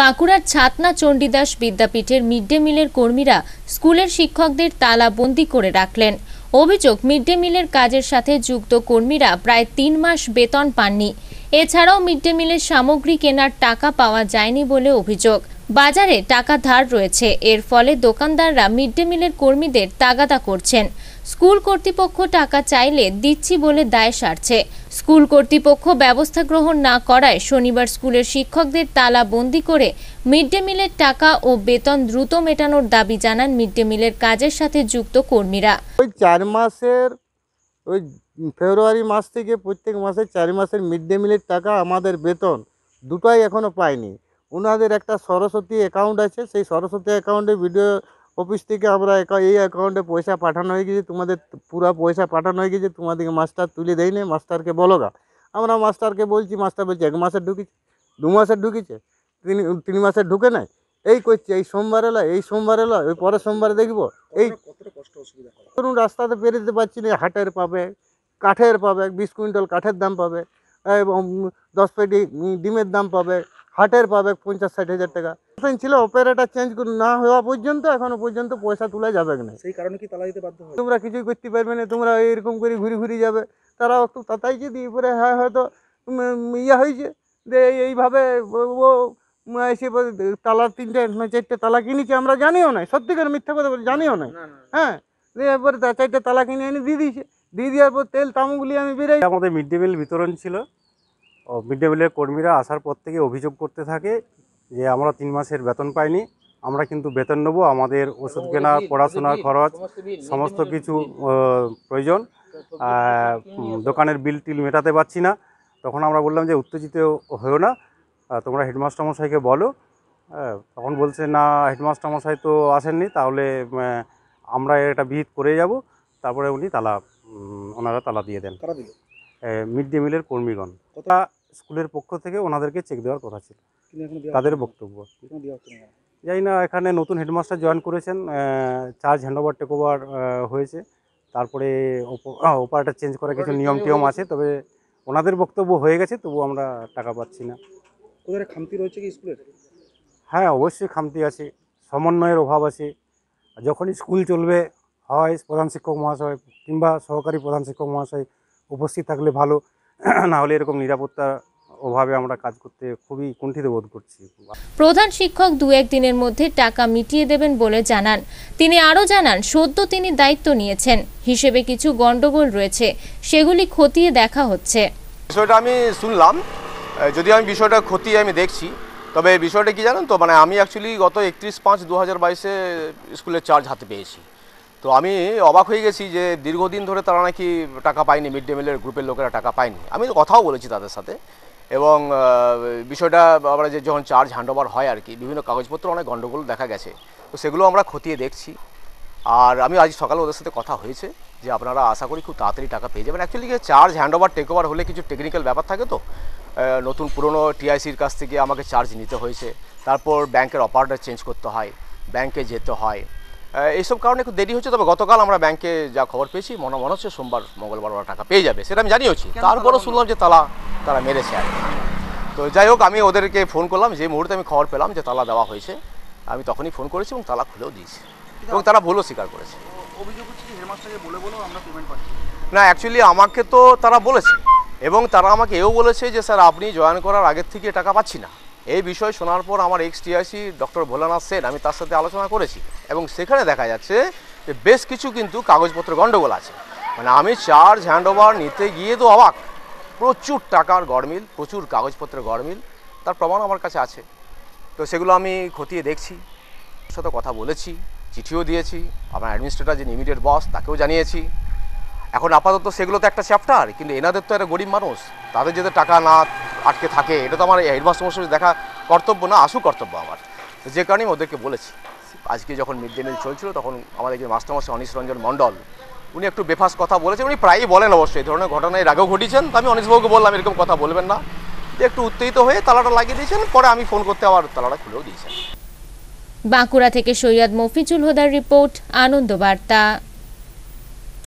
বাঁকুড়ার ছাতনা চণ্ডীদাস বিদ্যাপীঠের mid day মিলের কর্মীরা স্কুলের শিক্ষকদের তালাবন্দি করে রাখলেন অভিযোগ মিড ডে মিলের কাজের সাথে যুক্ত কর্মীরা প্রায় তিন মাস বেতন পাননি এছাড়াও মিড ডে মিলের সামগ্রী কেনার টাকা পাওয়া যায়নি বলে অভিযোগ বাজারে টাকা ধার রয়েছে এর ফলে দোকানদাররা মিড ডে মিলের কর্মীদের তাগাদা করছেন স্কুল কর্তৃপক্ষ টাকা চাইলে দিচ্ছি বলে দায় সারছে স্কুল কর্তৃপক্ষ ব্যবস্থা গ্রহণ না করায় শনিবার স্কুলের শিক্ষকদের তালা বন্দি করে মিড ডে মিলের টাকা ও বেতন দ্রুত মেটানোর দাবি জানান মিড ডে মিলের কাজের সাথে যুক্ত কর্মীরা ওই চার মাসের ওই ফেব্রুয়ারি মাস থেকে প্রত্যেক মাসে চার মাসের মিড ডে মিলের টাকা আমাদের বেতন দুটাই এখনও পাইনি ওনাদের একটা সরস্বতী অ্যাকাউন্ট আছে সেই সরস্বতী অ্যাকাউন্টে ভিডিও অফিস থেকে আমরা এই অ্যাকাউন্টে পয়সা পাঠানো হয়ে গেছে তোমাদের পুরো পয়সা পাঠানো হয়ে গেছে তোমাদেরকে মাস্টার তুলে দেয়নি মাস্টারকে বলো গা আমরা মাস্টারকে বলছি মাস্টার বলছে এক মাসে ঢুকেছে দু মাসে ঢুকেছে তিন তিন মাসে ঢুকে নাই এই করছে এই সোমবার এলো এই সোমবার এলো ওই পরের সোমবার দেখবো এই কষ্ট অসুবিধা ধরুন রাস্তাতে পেরোতে পারছি না হাটের পাবে কাঠের পাবে বিশ কুইন্টাল কাঠের দাম পাবে এবং দশ পেটি ডিমের দাম পাবে হাটের পাবে পঞ্চাশ ষাট হাজার টাকা ছিল অপারেটার চেঞ্জ না হওয়া পর্যন্ত এখনো পর্যন্ত পয়সা তোলা যাবে না সেই কারণে কি তালা দিতে পারবে তোমরা কিছুই করতে পারবে না তোমরা এরকম করে ঘুরে ঘুরে যাবে তারা একটু তাতাইছে দিয়ে পরে হ্যাঁ হয়তো ইয়া হয়েছে যে এইভাবে ও এসে তালা তিনটে চারটে তালা কিনেছে আমরা জানিও নাই সত্যিকার মিথ্যা কথা জানিও নাই হ্যাঁ এরপরে চারটে তালা কিনে এনে দিয়ে দিয়েছে দিয়ে দেওয়ার পর তেল তামুগুলি আমি বেরোই আমাদের মিড ডে মিল বিতরণ ছিল মিড ডে মিলের কর্মীরা আসার পর থেকে অভিযোগ করতে থাকে যে আমরা তিন মাসের বেতন পাইনি আমরা কিন্তু বেতন নেবো আমাদের ওষুধ কেনা পড়াশোনার খরচ সমস্ত কিছু প্রয়োজন দোকানের বিল টিল মেটাতে পারছি না তখন আমরা বললাম যে উত্তেজিত হয়েও না তোমরা হেডমাস্টার মশাইকে বলো তখন বলছে না হেডমাস্টার মশাই তো আসেননি তাহলে আমরা এটা বিহিত করে যাব তারপরে উনি তালা ওনারা তালা দিয়ে দেন মিড ডে মিলের কর্মীগণ ওটা স্কুলের পক্ষ থেকে ওনাদেরকে চেক দেওয়ার কথা ছিল তাদের বক্তব্য জানি না এখানে নতুন হেডমাস্টার জয়েন করেছেন চার্জ হ্যান্ডওভার টেকওভার হয়েছে তারপরে ওপারটা চেঞ্জ করার কিছু নিয়ম টিয়ম আছে তবে ওনাদের বক্তব্য হয়ে গেছে তবু আমরা টাকা পাচ্ছি না খামতি রয়েছে কি স্কুলের হ্যাঁ অবশ্যই খামতি আছে সমন্বয়ের অভাব আছে যখনই স্কুল চলবে হয় প্রধান শিক্ষক মহাশয় কিংবা সহকারী প্রধান শিক্ষক মহাশয় উপস্থিত থাকলে ভালো না হলে এরকম নিরাপত্তা অভাবে আমরা কাজ করতে খুবই কুণ্ঠিত বোধ করছি প্রধান শিক্ষক দু একদিনের মধ্যে টাকা মিটিয়ে দেবেন বলে জানান তিনি আরও জানান সদ্য তিনি দায়িত্ব নিয়েছেন হিসেবে কিছু গণ্ডগোল রয়েছে সেগুলি খতিয়ে দেখা হচ্ছে বিষয়টা আমি শুনলাম যদি আমি বিষয়টা খতিয়ে আমি দেখছি তবে বিষয়টা কি জানেন তো মানে আমি অ্যাকচুয়ালি গত একত্রিশ পাঁচ দু হাজার বাইশে স্কুলের চার্জ হাতে পেয়েছি তো আমি অবাক হয়ে গেছি যে দীর্ঘদিন ধরে তারা নাকি টাকা পায়নি মিড ডে মিলের গ্রুপের লোকেরা টাকা পায়নি আমি কথাও বলেছি তাদের সাথে এবং বিষয়টা আমরা যে যখন চার্জ হ্যান্ডওভার হয় আর কি বিভিন্ন কাগজপত্র অনেক গণ্ডগোল দেখা গেছে তো সেগুলো আমরা খতিয়ে দেখছি আর আমি আজ সকালে ওদের সাথে কথা হয়েছে যে আপনারা আশা করি খুব তাড়াতাড়ি টাকা পেয়ে যাবেন actually charge handover take over হলে কিছু টেকনিক্যাল ব্যাপার থাকে তো নতুন পুরনো টিআইসির কাছ থেকে আমাকে চার্জ নিতে হয়েছে তারপর ব্যাংকের অপারেটার চেঞ্জ করতে হয় ব্যাংকে যেতে হয় এইসব কারণে একটু দেরি হচ্ছে তবে গতকাল আমরা ব্যাংকে যা খবর পেয়েছি মনে মনে হচ্ছে সোমবার মঙ্গলবার ওরা টাকা পেয়ে যাবে সেটা আমি জানিয়েছি তারপরও শুনলাম যে তালা তারা মেরেছে আর তো যাই হোক আমি ওদেরকে ফোন করলাম যে মুহূর্তে আমি খবর পেলাম যে তালা দেওয়া হয়েছে আমি তখনই ফোন করেছি এবং তালা খুলেও দিয়েছি এবং তারা ভুলও স্বীকার করেছে না অ্যাকচুয়ালি আমাকে তো তারা বলেছে এবং তারা আমাকে এও বলেছে যে স্যার আপনি জয়েন করার আগের থেকে টাকা পাচ্ছি না এই বিষয় শোনার পর আমার ex TIC doctor Bholanath Sen আমি তার সাথে আলোচনা করেছি এবং সেখানে দেখা যাচ্ছে যে বেশ কিছু কিন্তু কাগজপত্র গণ্ডগোল আছে মানে আমি চার্জ হ্যান্ডওভার নিতে গিয়ে তো অবাক প্রচুর টাকার গড়মিল প্রচুর কাগজপত্রের গড়মিল তার প্রমাণ আমার কাছে আছে তো সেগুলো আমি খতিয়ে দেখছি সাথে কথা বলেছি চিঠিও দিয়েছি আমার অ্যাডমিনিস্ট্রেটর যিনি ইমিডিয়েট বস তাকেও জানিয়েছি এখন আপাতত সেগুলো তো একটা চ্যাপ্টার কিন্তু এনাদের তো একটা গরিব মানুষ তাদের যাতে টাকা না আটকে থাকে এটা তো আমার হেডমাস্টার মশাই দেখা কর্তব্য না আসু কর্তব্য আমার যে কারণেই ওদেরকে বলেছি আজকে যখন মিড ডে মিল চলছিল তখন আমার যে মাস্টারমশাই অনিশ রঞ্জন মণ্ডল উনি একটু বেফাস কথা বলেছেন উনি প্রায়ই বলেন অবশ্যই এই ধরনের ঘটনায় রাগও ঘটিয়েছেন তো আমি অনিশবাবুকে বললাম এরকম কথা বলবেন না একটু উত্তেজিত হয়ে তালাটা লাগিয়ে দিয়েছেন পরে আমি ফোন করতে আবার তালাটা খুলেও দিয়েছেন বাঁকুড়া থেকে সৈয়দ মফিজুল হুদার রিপোর্ট আনন্দ বার্তা